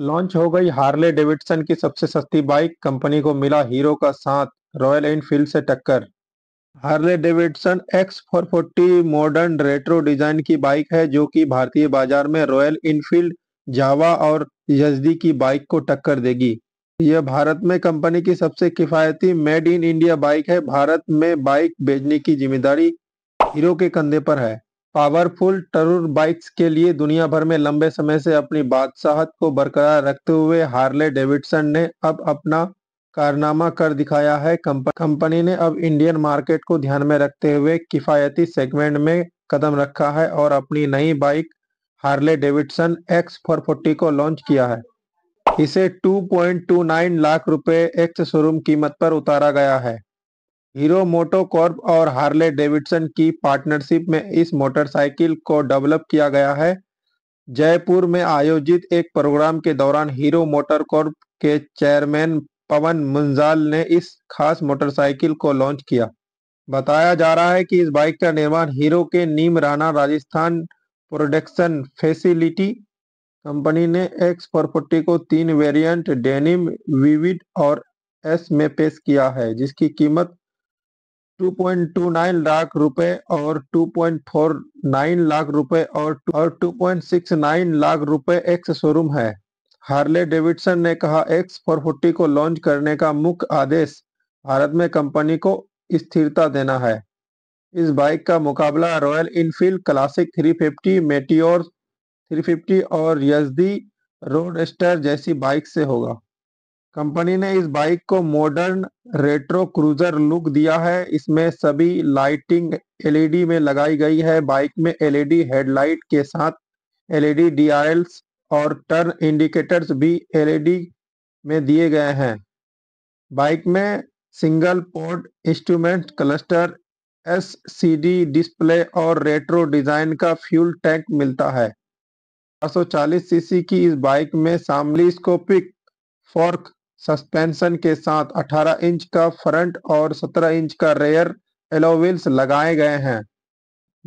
launch हो गई Harley Davidson की सबसे सस्ती बाइक कंपनी को मिला हीरो का साथ रॉयल एनफील्ड से टक्कर Harley Davidson X four forty modern retro design की बाइक है जो कि भारतीय बाजार में रॉयल इनफील्ड जावा और यजदी की बाइक को टक्कर देगी यह भारत में कंपनी की सबसे किफायती मेड इन इंडिया बाइक है भारत में बाइक बेचने की जिम्मेदारी हीरो के कंधे पर है पावरफुल टरूर बाइक्स के लिए दुनिया भर में लंबे समय से अपनी बादशाहत को बरकरार रखते हुए हार्ले डेविडसन ने अब अपना कारनामा कर दिखाया है कंपनी ने अब इंडियन मार्केट को ध्यान में रखते हुए किफ़ायती सेगमेंट में कदम रखा है और अपनी नई bike Harley Davidson X four forty को लॉन्च किया है इसे 2.29 लाख रुपए एक्स शोरूम कीमत पर उतारा गया है हीरो मोटो कॉर्प और हार्ले डेविडसन की पार्टनरशिप में इस मोटरसाइकिल को डेवलप किया गया है जयपुर में आयोजित एक प्रोग्राम के दौरान हीरो मोटर कॉर्प के चेयरमैन पवन मुंजाल ने इस खास मोटरसाइकिल को लॉन्च किया बताया जा रहा है कि इस बाइक का निर्माण हीरो के Neemrana Rajasthan production facility company ने एक्स फोर फोर्टी को तीन वेरिएंट डेनिम विविड और एस में पेश किया है जिसकी कीमत 2.29 लाख रुपए और 2.49 लाख रुपए और और 2.69 लाख रुपए एक्स शोरूम है हार्ले डेविडसन ने कहा एक्स फोर को लॉन्च करने का मुख्य आदेश भारत में कंपनी को स्थिरता देना है इस बाइक का मुकाबला Royal Enfield classic 350 meteor three और यजदी रोडस्टर जैसी बाइक से होगा कंपनी ने इस बाइक को मॉडर्न रेट्रो क्रूजर लुक दिया है इसमें सभी लाइटिंग एलईडी में लगाई गई है बाइक में एलईडी हेडलाइट के साथ एलईडी डीआरएल्स और टर्न इंडिकेटर्स भी एलईडी में दिए गए हैं बाइक में single port instrument cluster S display और रेट्रो डिजाइन का फ्यूल टैंक मिलता है चार सीसी की इस बाइक में सामलीस्कोपिक स्कोपिक फोर्क सस्पेंशन के साथ 18 इंच का फ्रंट और 17 इंच का रेयर एलोविल्स लगाए गए हैं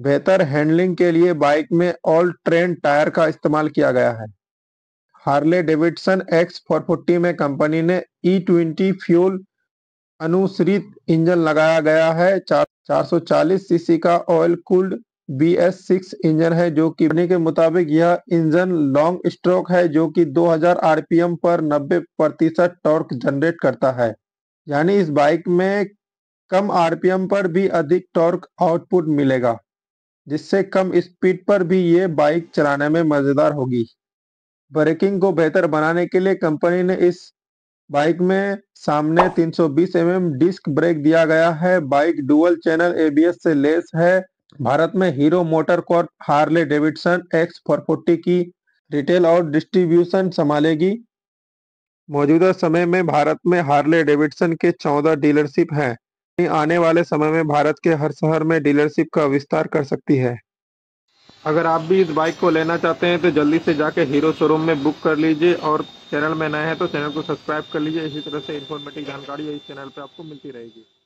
बेहतर हैंडलिंग के लिए बाइक में ऑल ट्रेन टायर का इस्तेमाल किया गया है हार्ले डेविडसन एक्स फोर में कंपनी ने ई ट्वेंटी फ्यूल अनुसरित इंजन लगाया गया है चार 440 सीसी का oil cooled B S six engine है जो कि के मुताबिक यह इंजन लॉन्ग स्ट्रोक है जो कि 2000 आरपीएम पर 90 प्रतिशत टॉर्क जनरेट करता है यानी इस बाइक में कम आरपीएम पर भी अधिक टॉर्क आउटपुट मिलेगा जिससे कम स्पीड पर भी ये बाइक चलाने में मज़ेदार होगी ब्रेकिंग को बेहतर बनाने के लिए कंपनी ने इस बाइक में सामने 320 एम mm डिस्क ब्रेक दिया गया है बाइक डुअल चैनल एबीएस से लेस है भारत में Hero motor MotoCorp Harley Davidson X four forty की रिटेल और डिस्ट्रीब्यूशन संभालेगी मौजूदा समय में भारत में हार्ले डेविडसन के चौदह डीलरशिप हैं आने वाले समय में भारत के हर शहर में डीलरशिप का विस्तार कर सकती है अगर आप भी इस बाइक को लेना चाहते हैं तो जल्दी से जाके हीरो शोरूम में बुक कर लीजिए और चैनल में नए हैं तो चैनल को सब्सक्राइब कर लीजिए इसी तरह से इन्फॉर्मेटिव जानकारी इस चैनल पर आपको मिलती रहेगी